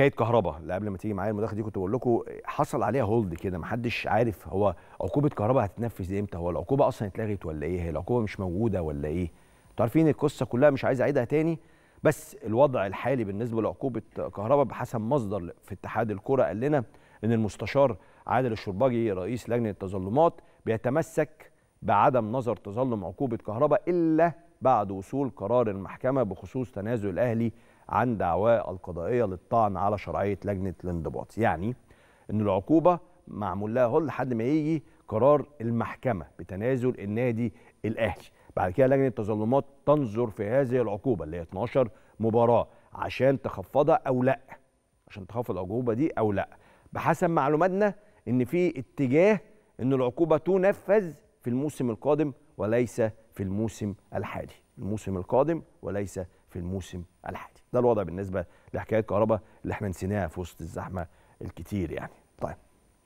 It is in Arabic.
حكايه كهربا اللي قبل ما تيجي معايا المداخله دي كنت بقول لكم حصل عليها هولد كده محدش عارف هو عقوبه كهربا هتتنفذ امتى هو العقوبه اصلا اتلغت ولا ايه هي العقوبه مش موجوده ولا ايه انتوا عارفين القصه كلها مش عايز اعيدها تاني بس الوضع الحالي بالنسبه لعقوبه كهربا بحسب مصدر في اتحاد الكره قال لنا ان المستشار عادل الشرباجي رئيس لجنه التظلمات بيتمسك بعدم نظر تظلم عقوبة كهرباء إلا بعد وصول قرار المحكمة بخصوص تنازل الأهلي عن دعواه القضائية للطعن على شرعية لجنة الانضباط يعني أن العقوبة معمول لها هول لحد ما يجي قرار المحكمة بتنازل النادي الأهلي بعد كده لجنة التظلمات تنظر في هذه العقوبة اللي هي 12 مباراة عشان تخفضها أو لأ عشان تخفض العقوبة دي أو لأ بحسب معلوماتنا إن في اتجاه إن العقوبة تنفذ في الموسم القادم وليس في الموسم الحالي الموسم القادم وليس في الموسم الحالي ده الوضع بالنسبه لحكايه كهرباء اللي احنا نسيناها في وسط الزحمه الكتير يعني طيب